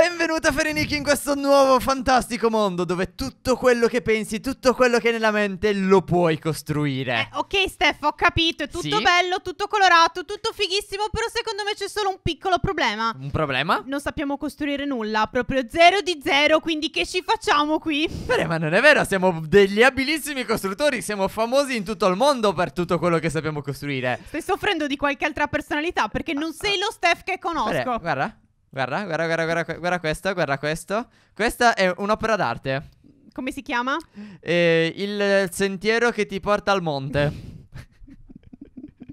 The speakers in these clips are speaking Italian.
Benvenuta Fereniki in questo nuovo fantastico mondo dove tutto quello che pensi, tutto quello che hai nella mente lo puoi costruire. Eh, ok Steph, ho capito, è tutto sì. bello, tutto colorato, tutto fighissimo, però secondo me c'è solo un piccolo problema. Un problema? Non sappiamo costruire nulla, proprio zero di zero, quindi che ci facciamo qui? Beh, ma non è vero, siamo degli abilissimi costruttori, siamo famosi in tutto il mondo per tutto quello che sappiamo costruire. Stai soffrendo di qualche altra personalità perché non sei lo Steph che eh, conosco. Beh, guarda. Guarda, guarda, guarda, guarda, guarda questo, guarda questo. Questa è un'opera d'arte. Come si chiama? Eh, il sentiero che ti porta al monte.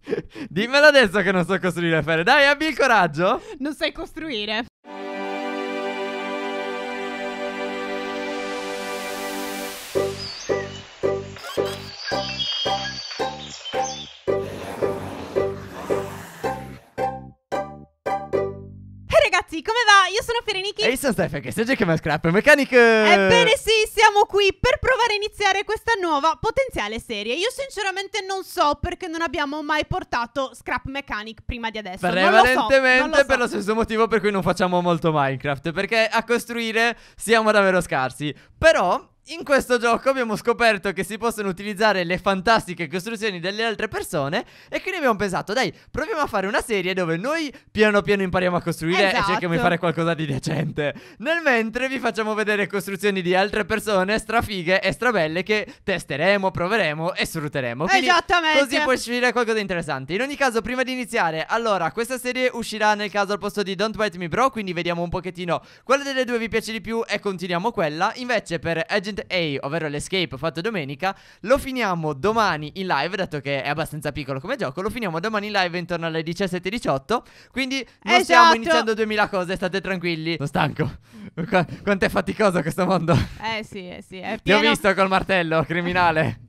Dimmelo adesso che non so costruire, Fere. Dai, abbi il coraggio. Non sai costruire. ragazzi, come va? Io sono Fereniki E io sono Stefan, che sei Jackman Scrap Mechanic Ebbene sì, siamo qui per provare a iniziare questa nuova potenziale serie Io sinceramente non so perché non abbiamo mai portato Scrap Mechanic prima di adesso Prevalentemente lo so, lo per lo stesso motivo per cui non facciamo molto Minecraft Perché a costruire siamo davvero scarsi Però in questo gioco abbiamo scoperto che si possono utilizzare le fantastiche costruzioni delle altre persone e quindi abbiamo pensato, dai, proviamo a fare una serie dove noi piano piano impariamo a costruire esatto. e cerchiamo di esatto. fare qualcosa di decente. Nel mentre vi facciamo vedere costruzioni di altre persone strafighe e strabelle che testeremo, proveremo e sfrutteremo. Quindi Esattamente. Così può uscire qualcosa di interessante. In ogni caso, prima di iniziare, allora, questa serie uscirà nel caso al posto di Don't Bite Me Bro, quindi vediamo un pochettino quale delle due vi piace di più e continuiamo quella. Invece per Edge Agent A, ovvero l'escape fatto domenica, lo finiamo domani in live, dato che è abbastanza piccolo come gioco, lo finiamo domani in live intorno alle 17-18, quindi non esatto. stiamo iniziando 2000 cose, state tranquilli. Sono stanco. Qu quanto è faticoso questo mondo. Eh sì, eh sì, è pieno. Ti ho visto col martello, criminale.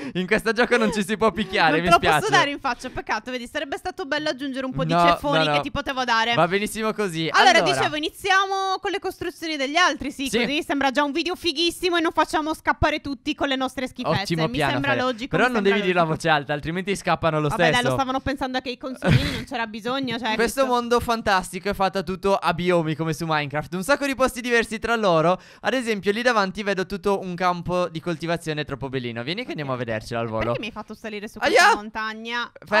in questo gioco non ci si può picchiare, non mi spiace. Non posso dare in faccia, peccato, vedi, sarebbe stato bello aggiungere un po' di ceffoni no, no. che ti potevo dare. Va benissimo così. Allora, allora, dicevo, iniziamo con le costruzioni degli altri, sì, sì, così sembra già un video fighissimo e non facciamo scappare tutti con le nostre schifezze. Ottimo mi piano, sembra fare. logico. Però non devi logico. dirlo a voce alta, altrimenti scappano lo Vabbè, stesso. Vabbè, lo stavano pensando anche i consumini, non c'era bisogno, cioè, Questo mondo fantastico è fatto tutto a biomi come su Minecraft, un sacco di posti diversi tra loro. Ad esempio, lì davanti vedo tutto un campo di coltivazione troppo bellino. Vieni che andiamo a vedere vedercela al volo. Perché mi hai fatto salire su questa Aia! montagna? Fai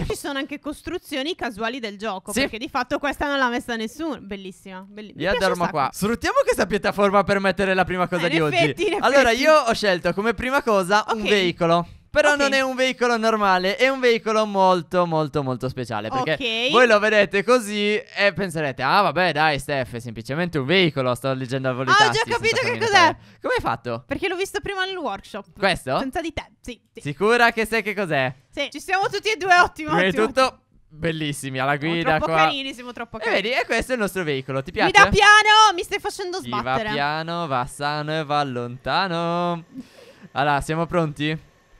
ah! Ci sono anche costruzioni casuali del gioco. Sì. Perché di fatto questa non l'ha messa nessuno. Bellissima. Bellissima. Io dormo qua. Sfruttiamo questa piattaforma per mettere la prima cosa eh, di oggi. allora, io ho scelto come prima cosa okay. un veicolo. Però okay. non è un veicolo normale, è un veicolo molto molto molto speciale Perché okay. voi lo vedete così e penserete Ah vabbè dai Steph, è semplicemente un veicolo, sto leggendo al volo Ah ho già capito che cos'è Come hai fatto? Perché l'ho visto prima nel workshop Questo? Senza di te, sì, sì. Sicura che sai che cos'è? Sì, ci siamo tutti e due, ottimo Prima di tutto Bellissimi alla guida siamo troppo qua. carini, siamo troppo carini. E vedi, e questo è il nostro veicolo. Ti piace? Guida piano, mi stai facendo sbattere. Chi va piano, va sano e va lontano. Allora, siamo pronti?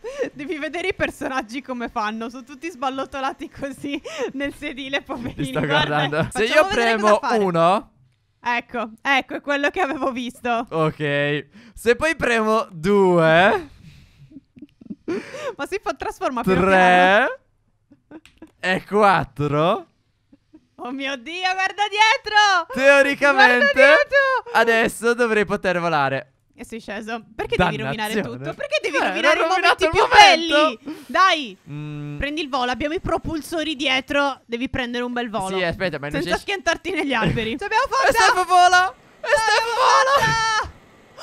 Devi vedere i personaggi come fanno. Sono tutti sballottolati così nel sedile, poverini. Ti sto guardando. Guarda. Se io premo uno. Ecco, ecco, è quello che avevo visto. Ok. Se poi premo due. Ma si fa trasformare più Tre. E quattro. Oh mio Dio, guarda dietro! Teoricamente, guarda dietro! adesso dovrei poter volare. E sei sceso. Perché devi rovinare tutto? Perché devi eh, rovinare i momenti più momento. belli? Dai, mm. prendi il volo. Abbiamo i propulsori dietro. Devi prendere un bel volo. Sì, aspetta, ma Senza schiantarti negli alberi. Ce l'abbiamo fatta. E Stefano vola. E Stefano vola.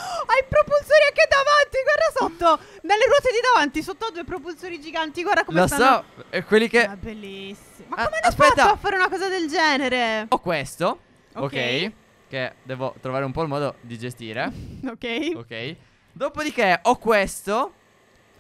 Hai i propulsori anche davanti, guarda sotto. Nelle ruote di davanti, sotto due propulsori giganti, guarda come Lo stanno. Lo so, e quelli che... Ah, bellissimo. Ma ah, come ah, hanno aspetta. fatto a fare una cosa del genere? Ho questo, ok. okay che devo trovare un po' il modo di gestire. ok. Ok. Dopodiché ho questo.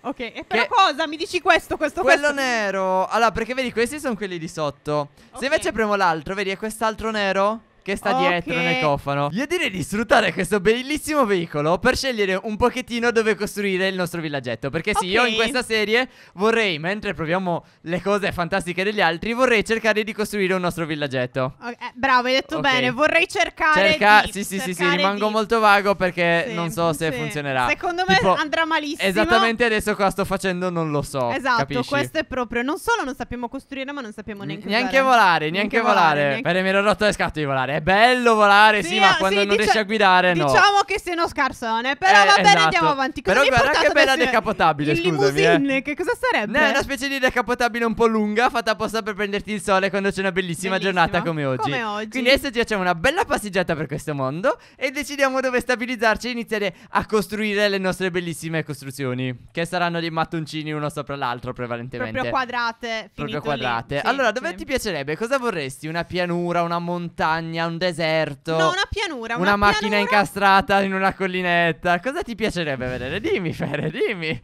Ok, e che... cosa? Mi dici questo, questo, quello questo? nero. Allora, perché vedi, questi sono quelli di sotto. Okay. Se invece premo l'altro, vedi, è quest'altro nero che sta okay. dietro nel cofano. Io direi di sfruttare questo bellissimo veicolo per scegliere un pochettino dove costruire il nostro villaggetto. Perché sì, okay. io in questa serie vorrei, mentre proviamo le cose fantastiche degli altri, vorrei cercare di costruire un nostro villaggetto. Okay. Eh, bravo, hai detto okay. bene. Vorrei cercare. Cerca... Di, sì, sì, sì, sì, rimango di... molto vago perché sì, non so se sì. funzionerà. Secondo me tipo, andrà malissimo. Esattamente adesso cosa sto facendo non lo so. Esatto, capisci? questo è proprio. Non solo non sappiamo costruire, ma non sappiamo neanche. N neanche volare, neanche, neanche volare. volare. Neanche... Bene, mi ero rotto le scatole di volare volare. È bello volare, sì, sì ma ah, quando sì, non riesci a guidare, no. Diciamo che sei uno scarsone. Però Eh, va bene, esatto. andiamo avanti. Cosa Però guarda che bella decapotabile, scusami, eh. limousine, Che cosa sarebbe? No, eh, è una specie di decapotabile un po' lunga, fatta apposta per prenderti il sole quando c'è una bellissima, Bellissima. giornata come oggi. Come oggi. Quindi adesso ti facciamo una bella passeggiata per questo mondo e decidiamo dove stabilizzarci e iniziare a costruire le nostre bellissime costruzioni, che saranno dei mattoncini uno sopra l'altro prevalentemente. Proprio quadrate. Proprio finito lì. quadrate. Sì, allora, dove sì. ti piacerebbe? Cosa vorresti? Una pianura, una montagna, montagna, un deserto. No, una pianura. Una, una macchina pianura. incastrata in una collinetta. Cosa ti piacerebbe vedere? Dimmi, Fere, dimmi.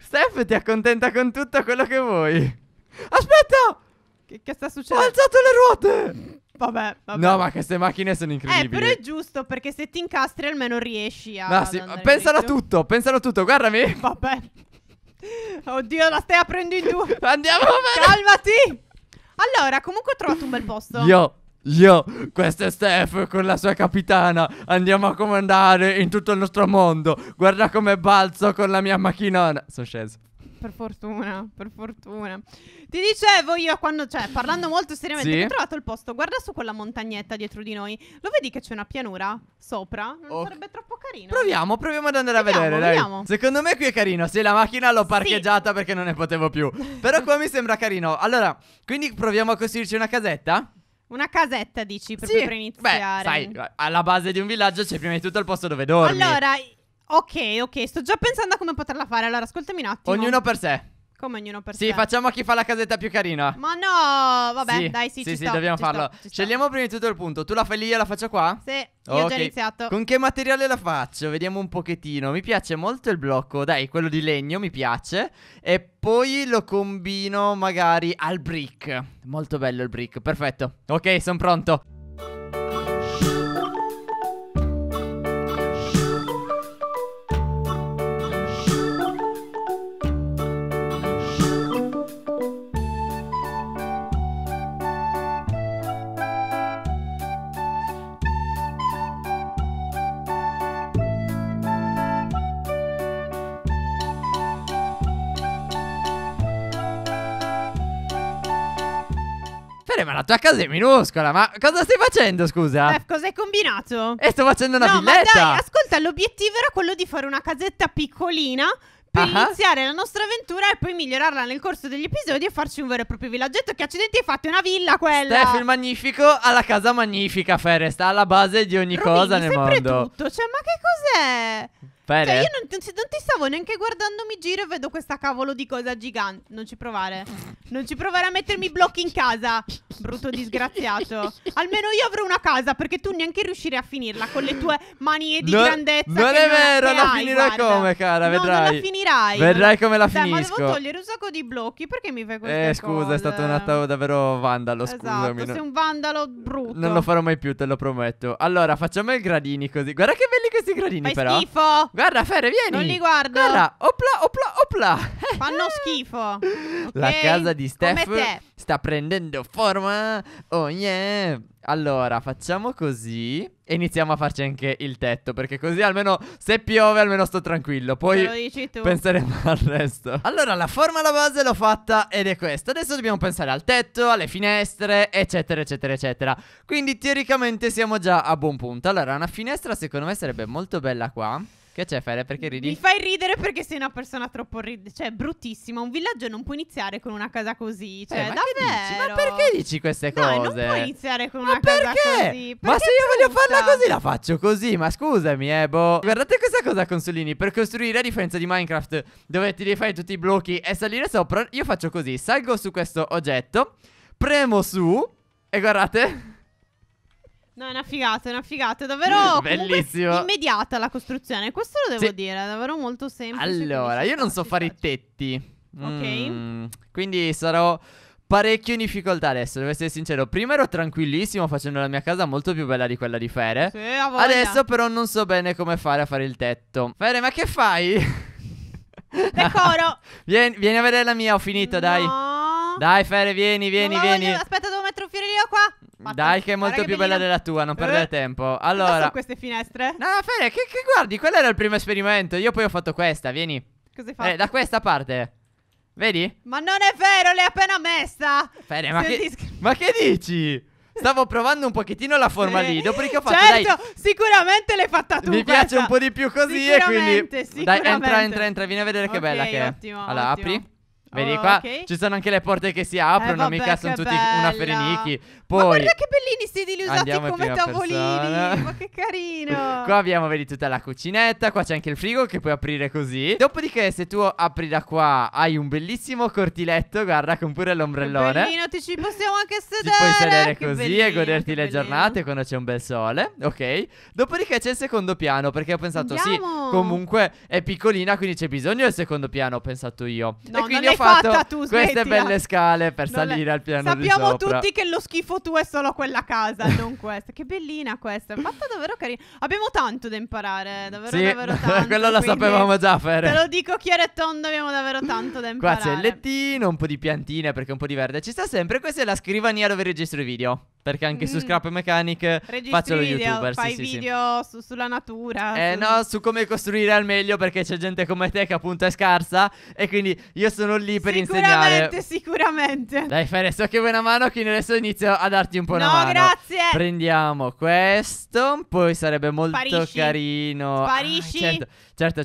Steph ti accontenta con tutto quello che vuoi. Aspetta! Che, che sta succedendo? Ho alzato le ruote! Vabbè, vabbè. No, ma queste macchine sono eh, incredibili. Eh, però è giusto perché se ti incastri almeno riesci a. No, sì, pensalo a tutto, pensalo a tutto, guardami. Vabbè. Oddio, la stai aprendo in due. Andiamo avanti. Calmati. Allora, comunque ho trovato un bel posto. Io Yo, questo è Steph con la sua capitana. Andiamo a comandare in tutto il nostro mondo. Guarda come balzo con la mia macchinona. Sono sceso. Per fortuna, per fortuna. Ti dicevo io quando, cioè, parlando molto seriamente, sì? ho trovato il posto. Guarda su quella montagnetta dietro di noi. Lo vedi che c'è una pianura sopra? Non okay. Oh. sarebbe troppo carino. Proviamo, proviamo ad andare proviamo, a vedere. Proviamo. Dai. Secondo me qui è carino. Sì, la macchina l'ho parcheggiata sì. perché non ne potevo più. Però qua mi sembra carino. Allora, quindi proviamo a costruirci una casetta? Una casetta, dici, proprio sì, per iniziare. Beh, sai, alla base di un villaggio c'è prima di tutto il posto dove dormi. Allora, ok, ok, sto già pensando a come poterla fare. Allora, ascoltami un attimo. Ognuno per sé. Come ognuno per sé. Sì, facciamo chi fa la casetta più carina. Ma no, vabbè, sì, dai, sì, sì, sì sto, dobbiamo farlo. Sto, Scegliamo prima di tutto il punto. Tu la fai lì, io la faccio qua? Sì, io okay. ho già iniziato. Con che materiale la faccio? Vediamo un pochettino. Mi piace molto il blocco, dai, quello di legno mi piace. E poi lo combino magari al brick. Molto bello il brick, perfetto. Ok, sono pronto. Bene, ma la tua casa è minuscola, ma cosa stai facendo, scusa? Eh, cosa hai combinato? E eh, sto facendo una no, villetta. ma dai, ascolta, l'obiettivo era quello di fare una casetta piccolina per uh-huh. iniziare la nostra avventura e poi migliorarla nel corso degli episodi e farci un vero e proprio villaggetto. Che accidenti hai fatto? È una villa quella! Steph il Magnifico ha la casa magnifica, Fere, sta alla base di ogni Rovini cosa nel mondo. Ma sempre tutto, cioè, ma che cos'è? Fede? Cioè, io non ti, non ti, stavo neanche guardando, mi giro e vedo questa cavolo di cosa gigante. Non ci provare. Non ci provare a mettermi blocchi in casa, brutto disgraziato. Almeno io avrò una casa perché tu neanche riuscirai a finirla con le tue manie di no, grandezza. Non è vero, non la, hai, finirà guarda. come, cara, no, vedrai. non la finirai. Vedrai come la Dai, cioè, finisco. Ma devo togliere un sacco di blocchi, perché mi fai questo? Eh, scusa, cose? è stato un davvero vandalo, esatto, scusami. sei un vandalo brutto. Non lo farò mai più, te lo prometto. Allora, facciamo i gradini così. Guarda che belli questi gradini fai però. Schifo. Guarda, Fere, vieni. Non li guardo. Guarda, opla, opla, opla. Fanno schifo. Okay. La casa di Steph sta prendendo forma. Oh yeah. Allora, facciamo così e iniziamo a farci anche il tetto, perché così almeno se piove almeno sto tranquillo. Poi penseremo al resto. Allora, la forma alla base l'ho fatta ed è questa. Adesso dobbiamo pensare al tetto, alle finestre, eccetera, eccetera, eccetera. Quindi teoricamente siamo già a buon punto. Allora, una finestra secondo me sarebbe molto bella qua. Che c'è Fede? Perché ridi? Mi fai ridere perché sei una persona troppo ridicole. Cioè, bruttissima. Un villaggio non può iniziare con una casa così. Eh, cioè, eh, ma davvero. Ma perché dici queste cose? No, non può iniziare con ma una perché? casa così. Perché ma se io voglio farla così, la faccio così. Ma scusami, eh, boh. Guardate questa cosa, consolini. Per costruire, a differenza di Minecraft, dove ti devi fare tutti i blocchi e salire sopra, io faccio così. Salgo su questo oggetto, premo su e guardate. No, è una figata, è una figata, è davvero Bellissimo. immediata la costruzione, questo lo devo sì. dire, è davvero molto semplice. Allora, io non so fare i tetti. Mm, ok. Mm, quindi sarò parecchio in difficoltà adesso, devo essere sincero. Prima ero tranquillissimo facendo la mia casa molto più bella di quella di Fere. Sì, adesso però non so bene come fare a fare il tetto. Fere, ma che fai? Decoro. vieni, vieni, a vedere la mia, ho finito, no. dai. Dai, Fere, vieni, vieni, vieni. Voglio... Aspetta, ma Dai, che è molto più bella della tua, non perdere eh? tempo. Allora. Cosa queste finestre? No, Fede, che, che, guardi? Quello era il primo esperimento. Io poi ho fatto questa, vieni. Cosa hai eh, fatto? Eh, da questa parte. Vedi? Ma non è vero, l'hai appena messa. Fede, ma che, ma che dici? Stavo provando un pochettino la forma sì. lì. Dopodiché ho fatto. Certo, dai, sicuramente l'hai fatta tu. Mi questa. piace un po' di più così. e eh, quindi. Dai, entra, entra, entra. Vieni a vedere okay, che bella che ottimo, è. Allora, ottimo. apri. Vedi oh, qua, okay. ci sono anche le porte che si eh, aprono, eh, vabbè, mica sono tutti bella. una Ferenichi. Poi, Ma guarda che bellini sedili usati come tavolini, persona. ma che carino. qua abbiamo, vedi, tutta la cucinetta, qua c'è anche il frigo che puoi aprire così. Dopodiché se tu apri da qua hai un bellissimo cortiletto, guarda, con pure l'ombrellone. Bellino, ti ci possiamo anche sedere. Ti puoi sedere così bellino, e goderti le giornate quando c'è un bel sole, ok? Dopodiché c'è il secondo piano, perché ho pensato, Andiamo. sì, comunque è piccolina, quindi c'è bisogno del secondo piano, ho pensato io. No, e quindi ho fatto tu, queste belle scale per non salire è... al piano Sappiamo di sopra. tutti che lo schifo tu è solo quella casa, non questa. Che bellina questa, è fatta davvero carina. Abbiamo tanto da imparare, eh, davvero, sì, davvero tanto. quello lo sapevamo già fare. Te lo dico chiaro e tondo, abbiamo davvero tanto da imparare. Qua c'è il lettino, un po' di piantine perché un po' di verde ci sta sempre. Questa è la scrivania dove registro i video. Perché anche mm. su Scrap Mechanic Registri faccio lo video, youtuber. Fai sì, video sì. Su, sulla natura. Eh su... no, su come costruire al meglio perché c'è gente come te che appunto è scarsa. E quindi io sono lì lì per insegnare. Sicuramente, sicuramente. Dai, Fere, so che vuoi una mano, quindi adesso inizio a darti un po' no, mano. No, grazie. Prendiamo questo, poi sarebbe molto Sparisci. carino. Sparisci. Ah, certo,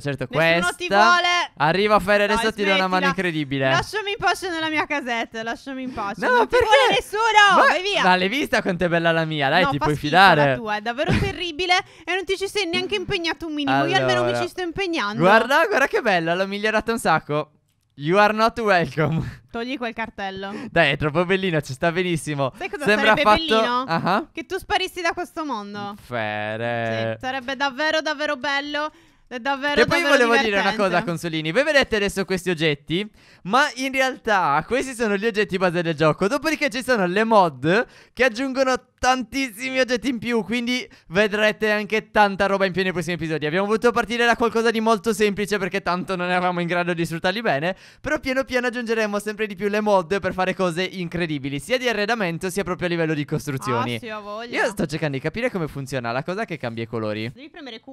certo, certo. Nessuno questa. ti vuole. Arriva, Fere, adesso no, ti do una mano incredibile. Lasciami in pace nella mia casetta, lasciami in pace. No, non perché? ti vuole nessuno, Ma... vai via. Ma l'hai vista quanto è bella la mia? Dai, no, ti puoi fidare. La tua è davvero terribile e non ti ci sei neanche impegnato un minimo. Allora. Io almeno mi ci sto impegnando. Guarda, guarda che bella, l'ho migliorata un sacco. You are not welcome. Togli quel cartello. Dai, è troppo bellino, ci sta benissimo. Sai cosa Sembra sarebbe fatto... bellino? Uh -huh. Che tu sparissi da questo mondo. Fere. Sì, sarebbe davvero davvero bello. È davvero E poi davvero volevo divertente. dire una cosa, Consolini. Voi vedete adesso questi oggetti, ma in realtà questi sono gli oggetti base del gioco. Dopodiché ci sono le mod che aggiungono tantissimi oggetti in più, quindi vedrete anche tanta roba in più nei prossimi episodi. Abbiamo voluto partire da qualcosa di molto semplice perché tanto non eravamo in grado di sfruttarli bene, però piano piano aggiungeremo sempre di più le mod per fare cose incredibili, sia di arredamento sia proprio a livello di costruzioni. Ah, sì, Io sto cercando di capire come funziona la cosa che cambia i colori. Devi premere Q.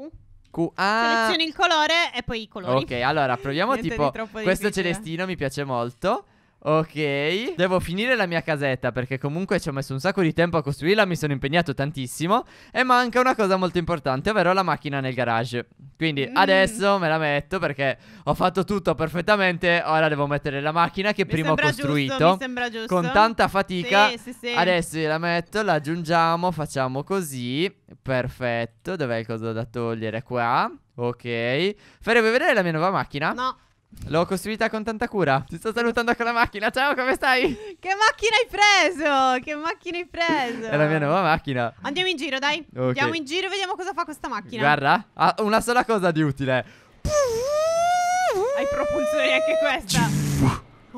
Q. Ah. Selezioni il colore e poi i colori. Ok, allora proviamo tipo questo difficile. celestino mi piace molto. Ok Devo finire la mia casetta perché comunque ci ho messo un sacco di tempo a costruirla Mi sono impegnato tantissimo E manca una cosa molto importante ovvero la macchina nel garage Quindi mm. adesso me la metto perché ho fatto tutto perfettamente Ora devo mettere la macchina che mi prima ho costruito giusto, Mi sembra giusto Con tanta fatica sì, sì, sì. Adesso gliela metto, la aggiungiamo, facciamo così Perfetto Dov'è il coso da togliere? Qua Ok Faremo vedere la mia nuova macchina? No L'ho costruita con tanta cura. Ti sto salutando con la macchina. Ciao, come stai? Che macchina hai preso? Che macchina hai preso? È la mia nuova macchina. Andiamo in giro, dai. Okay. Andiamo in giro e vediamo cosa fa questa macchina. Guarda, ha ah, una sola cosa di utile. Hai propulsore anche questa.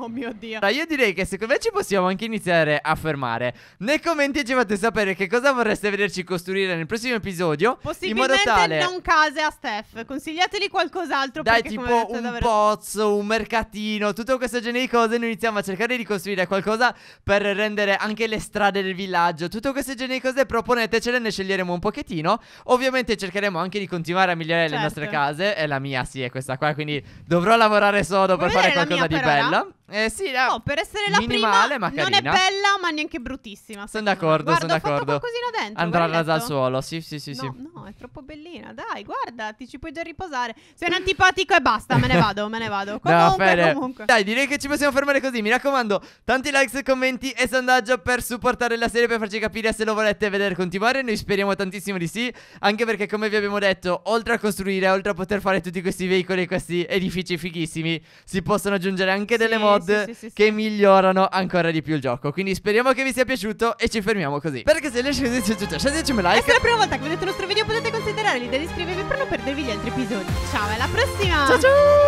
Oh mio dio. Allora, io direi che secondo me ci possiamo anche iniziare a fermare. Nei commenti ci fate sapere che cosa vorreste vederci costruire nel prossimo episodio. Possibilmente in modo tale... non case a Steph. Consigliateli qualcos'altro. Dai, tipo detto, un davvero... pozzo, un mercatino, tutto questo genere di cose. Noi iniziamo a cercare di costruire qualcosa per rendere anche le strade del villaggio. Tutto questo genere di cose proponetecele, ne sceglieremo un pochettino. Ovviamente cercheremo anche di continuare a migliorare certo. le nostre case. E la mia sì, è questa qua, quindi dovrò lavorare sodo Vuoi per fare qualcosa di parola? bello. Eh sì, la... No, per essere la minimale, prima ma non è bella, ma neanche bruttissima. Sono d'accordo, sono d'accordo. Guarda, ho qualcosina dentro. Andrà rasa al suolo, sì, sì, sì, no, sì. No, è troppo bellina. Dai, guarda, ti ci puoi già riposare. Sei un antipatico e basta, me ne vado, me ne vado. Comunque, no, comunque. Dai, direi che ci possiamo fermare così, mi raccomando. Tanti likes, commenti e sondaggio per supportare la serie, per farci capire se lo volete vedere continuare. Noi speriamo tantissimo di sì, anche perché come vi abbiamo detto, oltre a costruire, oltre a poter fare tutti questi veicoli e questi edifici fighissimi, si possono aggiungere anche sì. delle mode mod sì, sì, che migliorano ancora di più il gioco. Quindi speriamo che vi sia piaciuto e ci fermiamo così. Spero che se le scene sia piaciuto, lasciateci un like. E se è la prima volta che vedete il nostro video potete considerare l'idea di iscrivervi per non perdervi gli altri episodi. Ciao, alla prossima! Ciao ciao!